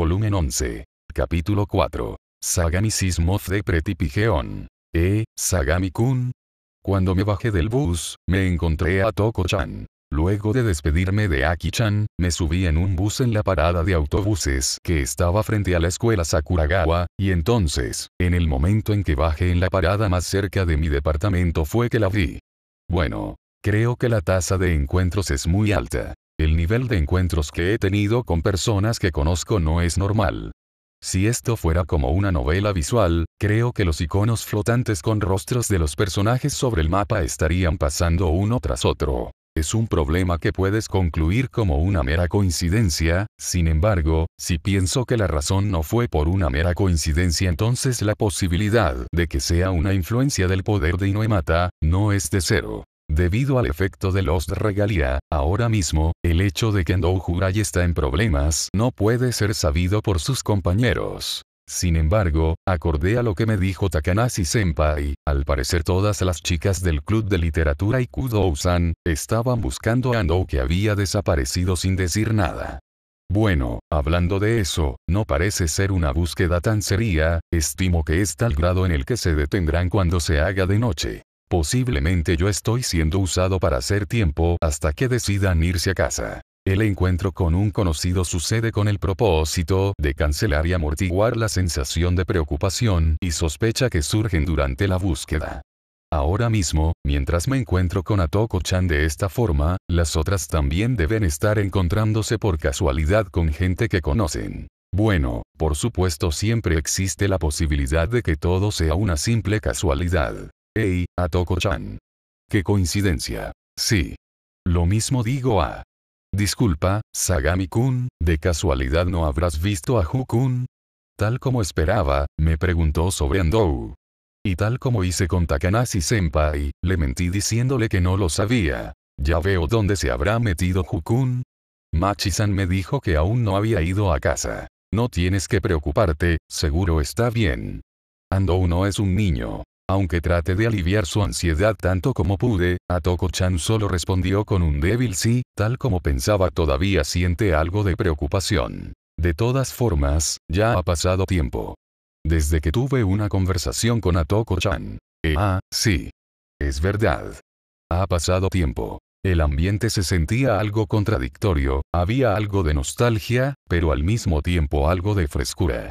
volumen 11. Capítulo 4. Sagami Sismoth de Preti Pigeon. Eh, Sagami-kun. Cuando me bajé del bus, me encontré a Toko-chan. Luego de despedirme de Aki-chan, me subí en un bus en la parada de autobuses que estaba frente a la escuela Sakuragawa, y entonces, en el momento en que bajé en la parada más cerca de mi departamento fue que la vi. Bueno, creo que la tasa de encuentros es muy alta. El nivel de encuentros que he tenido con personas que conozco no es normal. Si esto fuera como una novela visual, creo que los iconos flotantes con rostros de los personajes sobre el mapa estarían pasando uno tras otro. Es un problema que puedes concluir como una mera coincidencia, sin embargo, si pienso que la razón no fue por una mera coincidencia entonces la posibilidad de que sea una influencia del poder de Inoemata, no es de cero. Debido al efecto de los Regalia, ahora mismo, el hecho de que Andou Jurai está en problemas no puede ser sabido por sus compañeros. Sin embargo, acordé a lo que me dijo Takanashi Senpai, al parecer todas las chicas del club de literatura y Kudo-san, estaban buscando a Andou que había desaparecido sin decir nada. Bueno, hablando de eso, no parece ser una búsqueda tan seria, estimo que es tal grado en el que se detendrán cuando se haga de noche. Posiblemente yo estoy siendo usado para hacer tiempo hasta que decidan irse a casa. El encuentro con un conocido sucede con el propósito de cancelar y amortiguar la sensación de preocupación y sospecha que surgen durante la búsqueda. Ahora mismo, mientras me encuentro con Atoko-chan de esta forma, las otras también deben estar encontrándose por casualidad con gente que conocen. Bueno, por supuesto siempre existe la posibilidad de que todo sea una simple casualidad. Hey, toko chan Qué coincidencia. Sí. Lo mismo digo a. Disculpa, Sagami-kun, ¿de casualidad no habrás visto a Hukun? Tal como esperaba, me preguntó sobre Andou. Y tal como hice con Takanashi-senpai, le mentí diciéndole que no lo sabía. Ya veo dónde se habrá metido Hukun. Machi-san me dijo que aún no había ido a casa. No tienes que preocuparte, seguro está bien. Andou no es un niño. Aunque trate de aliviar su ansiedad tanto como pude, Atoko-chan solo respondió con un débil sí, tal como pensaba todavía siente algo de preocupación. De todas formas, ya ha pasado tiempo. Desde que tuve una conversación con Atoko-chan. Eh, ah, sí. Es verdad. Ha pasado tiempo. El ambiente se sentía algo contradictorio, había algo de nostalgia, pero al mismo tiempo algo de frescura.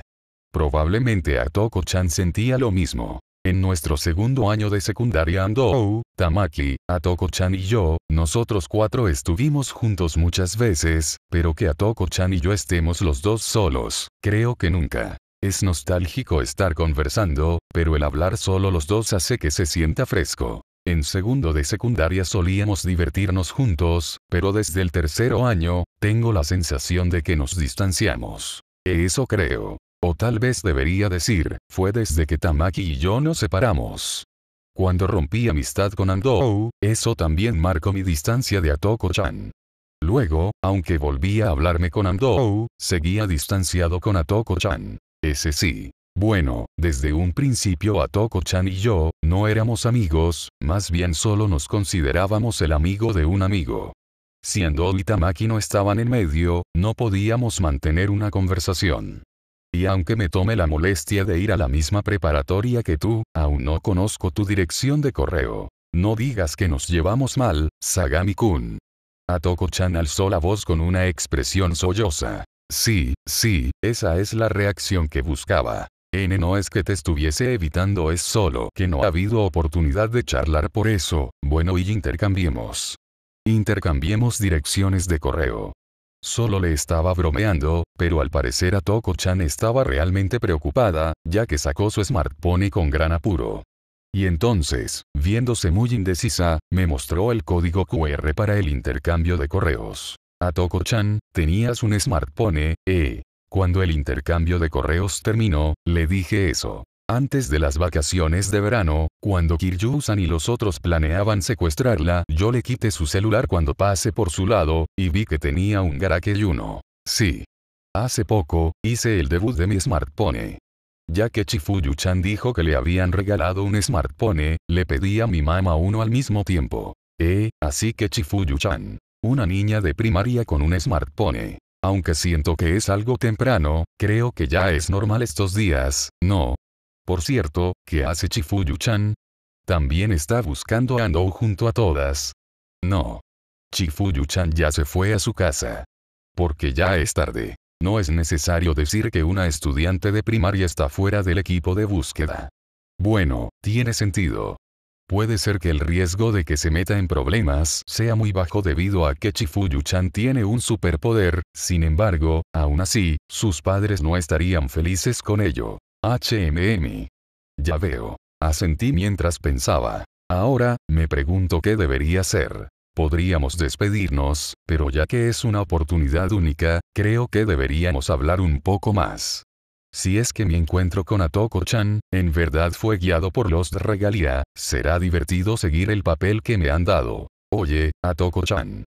Probablemente Atoko-chan sentía lo mismo. En nuestro segundo año de secundaria Andou, Tamaki, Atoko-chan y yo, nosotros cuatro estuvimos juntos muchas veces, pero que Atoko-chan y yo estemos los dos solos, creo que nunca. Es nostálgico estar conversando, pero el hablar solo los dos hace que se sienta fresco. En segundo de secundaria solíamos divertirnos juntos, pero desde el tercero año, tengo la sensación de que nos distanciamos. Eso creo. O tal vez debería decir, fue desde que Tamaki y yo nos separamos. Cuando rompí amistad con Andou, eso también marcó mi distancia de Atoko-chan. Luego, aunque volví a hablarme con Andou, seguía distanciado con Atoko-chan. Ese sí. Bueno, desde un principio Atoko-chan y yo, no éramos amigos, más bien solo nos considerábamos el amigo de un amigo. Si Andou y Tamaki no estaban en medio, no podíamos mantener una conversación y aunque me tome la molestia de ir a la misma preparatoria que tú, aún no conozco tu dirección de correo. No digas que nos llevamos mal, Sagami-kun. Atoko-chan alzó la voz con una expresión solloza. Sí, sí, esa es la reacción que buscaba. N no es que te estuviese evitando, es solo que no ha habido oportunidad de charlar por eso. Bueno, y intercambiemos. Intercambiemos direcciones de correo. Solo le estaba bromeando, pero al parecer a Toko-chan estaba realmente preocupada, ya que sacó su smartphone con gran apuro. Y entonces, viéndose muy indecisa, me mostró el código QR para el intercambio de correos. A Toko-chan, tenías un smartphone, eh. Cuando el intercambio de correos terminó, le dije eso. Antes de las vacaciones de verano, cuando Kiryu-san y los otros planeaban secuestrarla, yo le quité su celular cuando pasé por su lado, y vi que tenía un Garake uno. Sí. Hace poco, hice el debut de mi smartphone. Ya que Chifuyu-chan dijo que le habían regalado un smartphone, le pedí a mi mamá uno al mismo tiempo. Eh, así que Chifuyu-chan. Una niña de primaria con un smartphone. Aunque siento que es algo temprano, creo que ya es normal estos días, ¿no? Por cierto, ¿qué hace Chifuyu-chan? ¿También está buscando a Andou junto a todas? No. Chifuyu-chan ya se fue a su casa. Porque ya es tarde. No es necesario decir que una estudiante de primaria está fuera del equipo de búsqueda. Bueno, tiene sentido. Puede ser que el riesgo de que se meta en problemas sea muy bajo debido a que Chifuyu-chan tiene un superpoder, sin embargo, aún así, sus padres no estarían felices con ello. HMM. Ya veo. Asentí mientras pensaba. Ahora, me pregunto qué debería ser. Podríamos despedirnos, pero ya que es una oportunidad única, creo que deberíamos hablar un poco más. Si es que mi encuentro con Atoko-chan, en verdad fue guiado por los de regalía, será divertido seguir el papel que me han dado. Oye, Atoko-chan.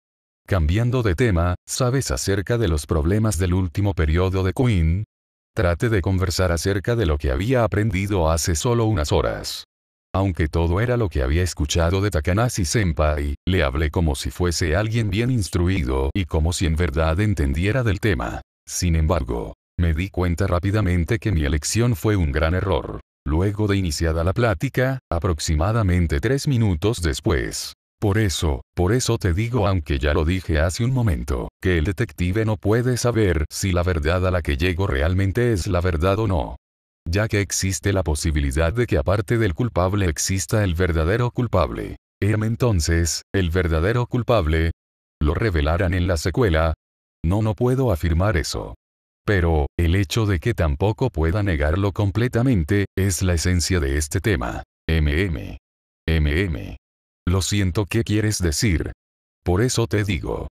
Cambiando de tema, ¿sabes acerca de los problemas del último periodo de Queen? Trate de conversar acerca de lo que había aprendido hace solo unas horas. Aunque todo era lo que había escuchado de Takanashi Senpai, le hablé como si fuese alguien bien instruido y como si en verdad entendiera del tema. Sin embargo, me di cuenta rápidamente que mi elección fue un gran error. Luego de iniciada la plática, aproximadamente tres minutos después, por eso, por eso te digo aunque ya lo dije hace un momento, que el detective no puede saber si la verdad a la que llego realmente es la verdad o no. Ya que existe la posibilidad de que aparte del culpable exista el verdadero culpable. M. Em, entonces, el verdadero culpable? ¿Lo revelarán en la secuela? No, no puedo afirmar eso. Pero, el hecho de que tampoco pueda negarlo completamente, es la esencia de este tema. MM. MM. Lo siento, ¿qué quieres decir? Por eso te digo.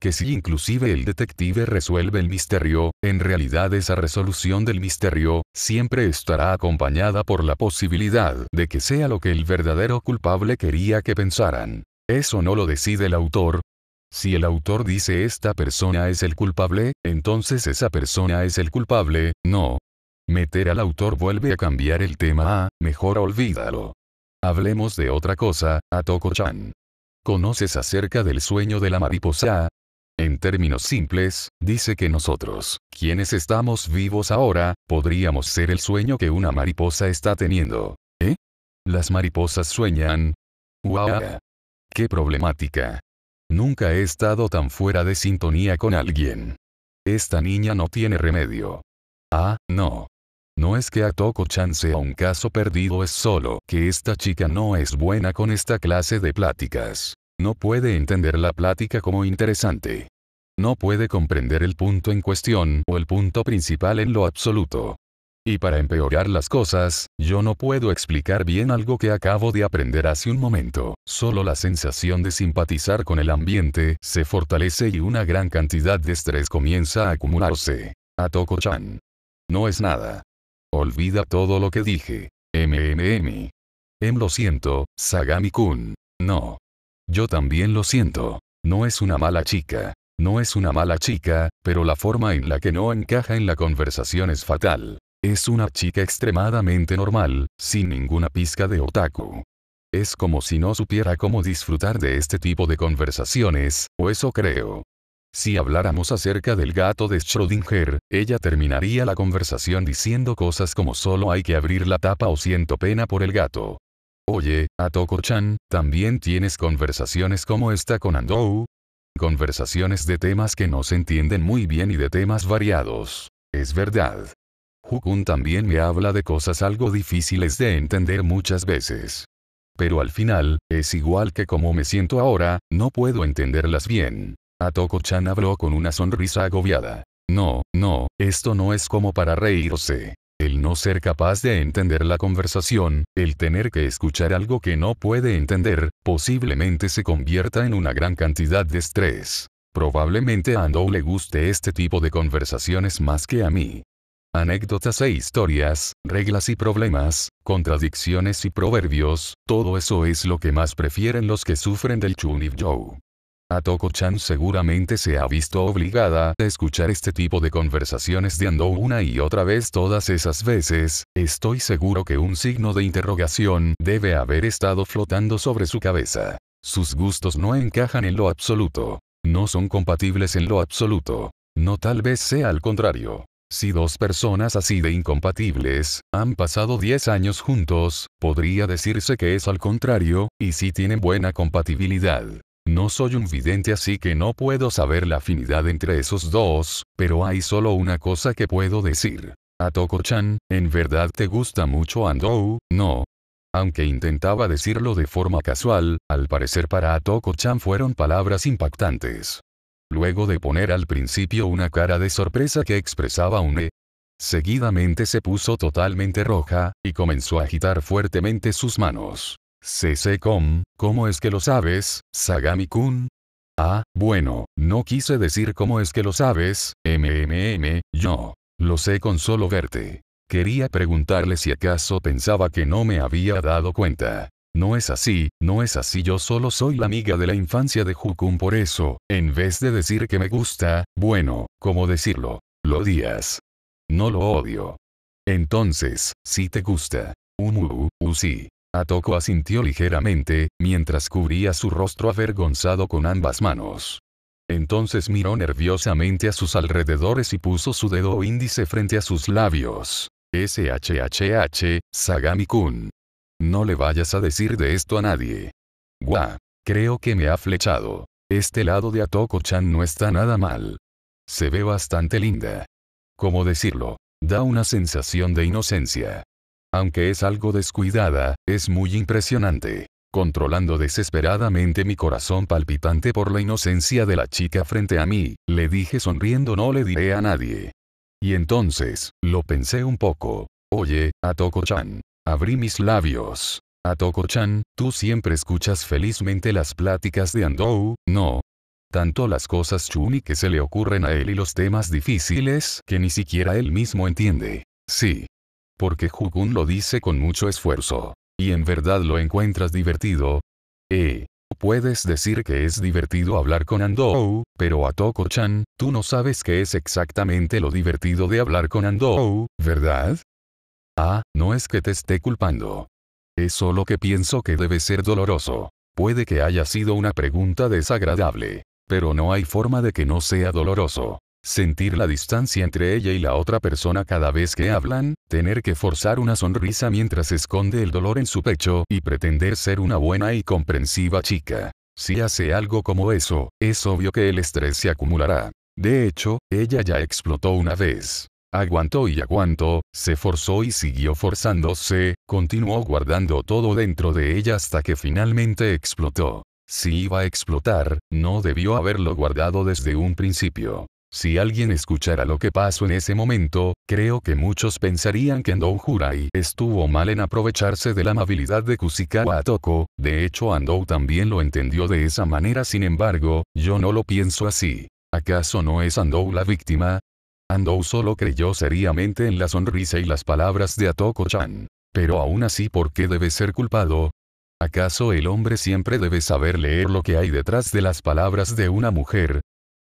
Que si inclusive el detective resuelve el misterio, en realidad esa resolución del misterio, siempre estará acompañada por la posibilidad de que sea lo que el verdadero culpable quería que pensaran. Eso no lo decide el autor. Si el autor dice esta persona es el culpable, entonces esa persona es el culpable, no. Meter al autor vuelve a cambiar el tema a, ah, mejor olvídalo. Hablemos de otra cosa, Atoko-chan. ¿Conoces acerca del sueño de la mariposa? En términos simples, dice que nosotros, quienes estamos vivos ahora, podríamos ser el sueño que una mariposa está teniendo. ¿Eh? Las mariposas sueñan. ¡Wow! ¡Qué problemática! Nunca he estado tan fuera de sintonía con alguien. Esta niña no tiene remedio. Ah, no. No es que Atoko-chan sea un caso perdido es solo que esta chica no es buena con esta clase de pláticas. No puede entender la plática como interesante. No puede comprender el punto en cuestión o el punto principal en lo absoluto. Y para empeorar las cosas, yo no puedo explicar bien algo que acabo de aprender hace un momento. Solo la sensación de simpatizar con el ambiente se fortalece y una gran cantidad de estrés comienza a acumularse. Atoko-chan. No es nada. Olvida todo lo que dije. MMM. Em lo siento, Sagami-kun. No. Yo también lo siento. No es una mala chica. No es una mala chica, pero la forma en la que no encaja en la conversación es fatal. Es una chica extremadamente normal, sin ninguna pizca de otaku. Es como si no supiera cómo disfrutar de este tipo de conversaciones, o eso creo. Si habláramos acerca del gato de Schrödinger, ella terminaría la conversación diciendo cosas como solo hay que abrir la tapa o siento pena por el gato. Oye, Atoko-chan, ¿también tienes conversaciones como esta con Andou? Conversaciones de temas que no se entienden muy bien y de temas variados. Es verdad. Hukun también me habla de cosas algo difíciles de entender muchas veces. Pero al final, es igual que como me siento ahora, no puedo entenderlas bien toko chan habló con una sonrisa agobiada. No, no, esto no es como para reírse. El no ser capaz de entender la conversación, el tener que escuchar algo que no puede entender, posiblemente se convierta en una gran cantidad de estrés. Probablemente a Andou le guste este tipo de conversaciones más que a mí. Anécdotas e historias, reglas y problemas, contradicciones y proverbios, todo eso es lo que más prefieren los que sufren del Joe toko chan seguramente se ha visto obligada a escuchar este tipo de conversaciones de Ando una y otra vez todas esas veces, estoy seguro que un signo de interrogación debe haber estado flotando sobre su cabeza. Sus gustos no encajan en lo absoluto. No son compatibles en lo absoluto. No tal vez sea al contrario. Si dos personas así de incompatibles han pasado 10 años juntos, podría decirse que es al contrario, y si tienen buena compatibilidad. No soy un vidente así que no puedo saber la afinidad entre esos dos, pero hay solo una cosa que puedo decir. toko chan ¿en verdad te gusta mucho Andou? No. Aunque intentaba decirlo de forma casual, al parecer para toko chan fueron palabras impactantes. Luego de poner al principio una cara de sorpresa que expresaba un e, seguidamente se puso totalmente roja, y comenzó a agitar fuertemente sus manos. CC-com, ¿cómo es que lo sabes, Sagami-kun? Ah, bueno, no quise decir cómo es que lo sabes, MMM, yo. Lo sé con solo verte. Quería preguntarle si acaso pensaba que no me había dado cuenta. No es así, no es así, yo solo soy la amiga de la infancia de Hukun, por eso, en vez de decir que me gusta, bueno, ¿cómo decirlo? Lo odias. No lo odio. Entonces, si te gusta. Umu, u sí. Atoko asintió ligeramente, mientras cubría su rostro avergonzado con ambas manos. Entonces miró nerviosamente a sus alrededores y puso su dedo índice frente a sus labios. SHHH, Sagami-kun. No le vayas a decir de esto a nadie. Guau. Creo que me ha flechado. Este lado de Atoko-chan no está nada mal. Se ve bastante linda. ¿Cómo decirlo? Da una sensación de inocencia aunque es algo descuidada, es muy impresionante. Controlando desesperadamente mi corazón palpitante por la inocencia de la chica frente a mí, le dije sonriendo no le diré a nadie. Y entonces, lo pensé un poco. Oye, Atoko-chan. Abrí mis labios. Atoko-chan, tú siempre escuchas felizmente las pláticas de Andou, ¿no? Tanto las cosas chuni que se le ocurren a él y los temas difíciles que ni siquiera él mismo entiende. Sí, porque Jukun lo dice con mucho esfuerzo. ¿Y en verdad lo encuentras divertido? Eh. Puedes decir que es divertido hablar con Andou, pero a Toko-chan, tú no sabes qué es exactamente lo divertido de hablar con Andou, ¿verdad? Ah, no es que te esté culpando. Es solo que pienso que debe ser doloroso. Puede que haya sido una pregunta desagradable. Pero no hay forma de que no sea doloroso sentir la distancia entre ella y la otra persona cada vez que hablan, tener que forzar una sonrisa mientras esconde el dolor en su pecho y pretender ser una buena y comprensiva chica. Si hace algo como eso, es obvio que el estrés se acumulará. De hecho, ella ya explotó una vez. Aguantó y aguantó, se forzó y siguió forzándose, continuó guardando todo dentro de ella hasta que finalmente explotó. Si iba a explotar, no debió haberlo guardado desde un principio. Si alguien escuchara lo que pasó en ese momento, creo que muchos pensarían que Andou Jurai estuvo mal en aprovecharse de la amabilidad de Kusikawa Atoko, de hecho Andou también lo entendió de esa manera sin embargo, yo no lo pienso así. ¿Acaso no es Andou la víctima? Andou solo creyó seriamente en la sonrisa y las palabras de Atoko-chan. Pero aún así ¿por qué debe ser culpado? ¿Acaso el hombre siempre debe saber leer lo que hay detrás de las palabras de una mujer,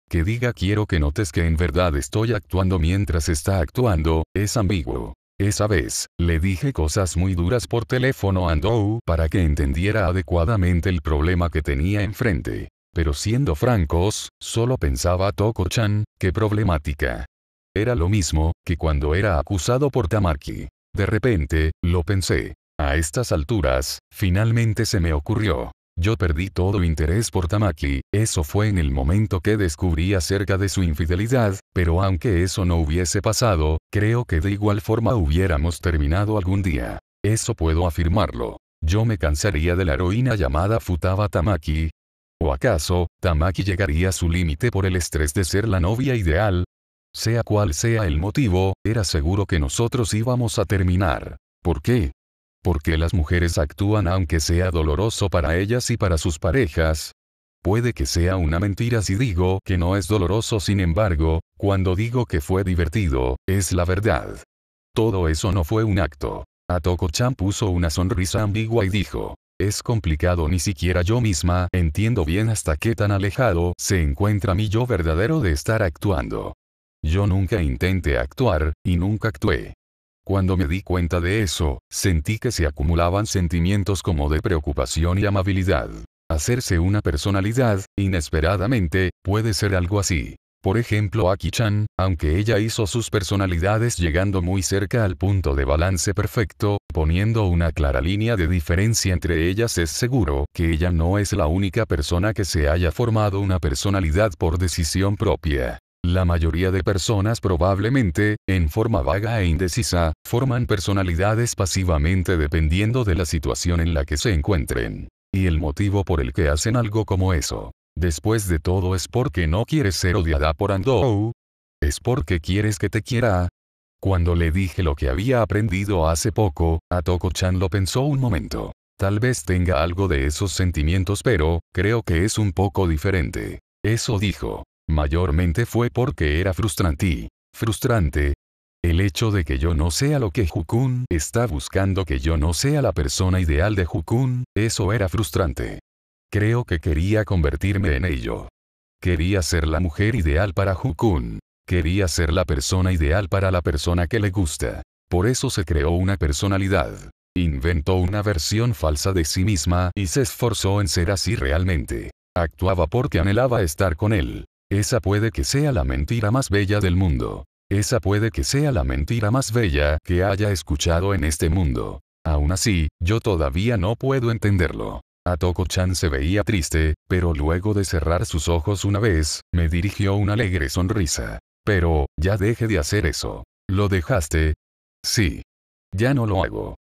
que diga quiero que notes que en verdad estoy actuando mientras está actuando, es ambiguo. Esa vez, le dije cosas muy duras por teléfono a Andou para que entendiera adecuadamente el problema que tenía enfrente. Pero siendo francos, solo pensaba Toko-chan, qué problemática. Era lo mismo, que cuando era acusado por Tamaki. De repente, lo pensé. A estas alturas, finalmente se me ocurrió. Yo perdí todo interés por Tamaki, eso fue en el momento que descubrí acerca de su infidelidad, pero aunque eso no hubiese pasado, creo que de igual forma hubiéramos terminado algún día. Eso puedo afirmarlo. Yo me cansaría de la heroína llamada Futaba Tamaki. ¿O acaso, Tamaki llegaría a su límite por el estrés de ser la novia ideal? Sea cual sea el motivo, era seguro que nosotros íbamos a terminar. ¿Por qué? porque las mujeres actúan aunque sea doloroso para ellas y para sus parejas. Puede que sea una mentira si digo que no es doloroso, sin embargo, cuando digo que fue divertido, es la verdad. Todo eso no fue un acto. Atoko-chan puso una sonrisa ambigua y dijo, es complicado ni siquiera yo misma entiendo bien hasta qué tan alejado se encuentra mi yo verdadero de estar actuando. Yo nunca intenté actuar, y nunca actué. Cuando me di cuenta de eso, sentí que se acumulaban sentimientos como de preocupación y amabilidad. Hacerse una personalidad, inesperadamente, puede ser algo así. Por ejemplo, Aki-chan, aunque ella hizo sus personalidades llegando muy cerca al punto de balance perfecto, poniendo una clara línea de diferencia entre ellas es seguro que ella no es la única persona que se haya formado una personalidad por decisión propia. La mayoría de personas probablemente, en forma vaga e indecisa, forman personalidades pasivamente dependiendo de la situación en la que se encuentren. Y el motivo por el que hacen algo como eso. Después de todo es porque no quieres ser odiada por Andou. Es porque quieres que te quiera. Cuando le dije lo que había aprendido hace poco, Atoko-chan lo pensó un momento. Tal vez tenga algo de esos sentimientos pero, creo que es un poco diferente. Eso dijo. Mayormente fue porque era frustrante. Frustrante. El hecho de que yo no sea lo que Hukun está buscando, que yo no sea la persona ideal de Hukun, eso era frustrante. Creo que quería convertirme en ello. Quería ser la mujer ideal para Hukun. Quería ser la persona ideal para la persona que le gusta. Por eso se creó una personalidad. Inventó una versión falsa de sí misma y se esforzó en ser así realmente. Actuaba porque anhelaba estar con él. Esa puede que sea la mentira más bella del mundo. Esa puede que sea la mentira más bella que haya escuchado en este mundo. Aún así, yo todavía no puedo entenderlo. Atoko-chan se veía triste, pero luego de cerrar sus ojos una vez, me dirigió una alegre sonrisa. Pero, ya deje de hacer eso. ¿Lo dejaste? Sí. Ya no lo hago.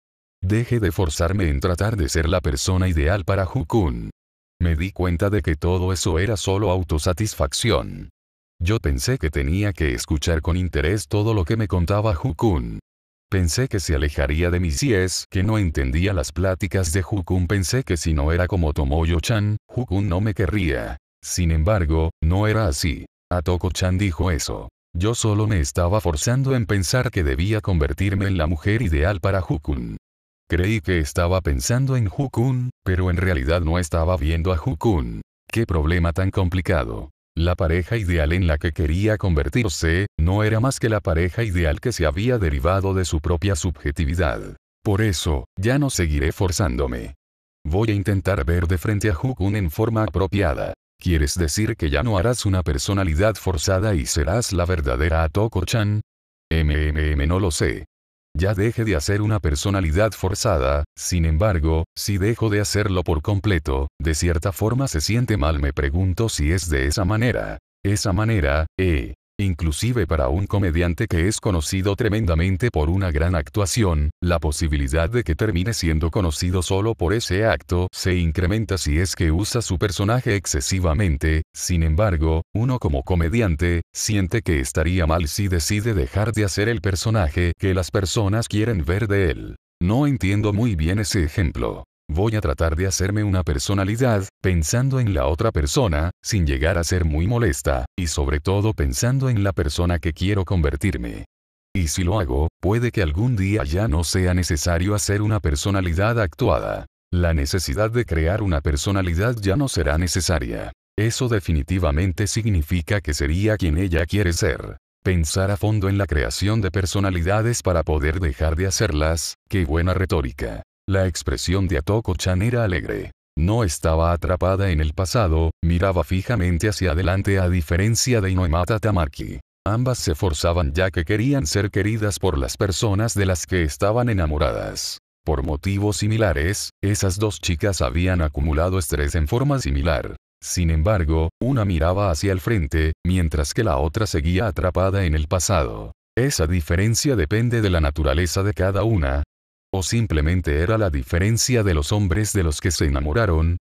Deje de forzarme en tratar de ser la persona ideal para Hukun. Me di cuenta de que todo eso era solo autosatisfacción. Yo pensé que tenía que escuchar con interés todo lo que me contaba Hukun. Pensé que se alejaría de mí si es que no entendía las pláticas de Hukun. Pensé que si no era como Tomoyo-chan, Hukun no me querría. Sin embargo, no era así. Atoko-chan dijo eso. Yo solo me estaba forzando en pensar que debía convertirme en la mujer ideal para Hukun. Creí que estaba pensando en Hukun, pero en realidad no estaba viendo a Hukun. ¡Qué problema tan complicado! La pareja ideal en la que quería convertirse, no era más que la pareja ideal que se había derivado de su propia subjetividad. Por eso, ya no seguiré forzándome. Voy a intentar ver de frente a Hukun en forma apropiada. ¿Quieres decir que ya no harás una personalidad forzada y serás la verdadera Atoko-chan? MMM no lo sé. Ya deje de hacer una personalidad forzada, sin embargo, si dejo de hacerlo por completo, de cierta forma se siente mal me pregunto si es de esa manera. Esa manera, eh, Inclusive para un comediante que es conocido tremendamente por una gran actuación, la posibilidad de que termine siendo conocido solo por ese acto se incrementa si es que usa su personaje excesivamente, sin embargo, uno como comediante, siente que estaría mal si decide dejar de hacer el personaje que las personas quieren ver de él. No entiendo muy bien ese ejemplo. Voy a tratar de hacerme una personalidad, pensando en la otra persona, sin llegar a ser muy molesta, y sobre todo pensando en la persona que quiero convertirme. Y si lo hago, puede que algún día ya no sea necesario hacer una personalidad actuada. La necesidad de crear una personalidad ya no será necesaria. Eso definitivamente significa que sería quien ella quiere ser. Pensar a fondo en la creación de personalidades para poder dejar de hacerlas, qué buena retórica. La expresión de Atoko-chan era alegre. No estaba atrapada en el pasado, miraba fijamente hacia adelante a diferencia de Inoemata Tamaki. Ambas se forzaban ya que querían ser queridas por las personas de las que estaban enamoradas. Por motivos similares, esas dos chicas habían acumulado estrés en forma similar. Sin embargo, una miraba hacia el frente, mientras que la otra seguía atrapada en el pasado. Esa diferencia depende de la naturaleza de cada una, o simplemente era la diferencia de los hombres de los que se enamoraron,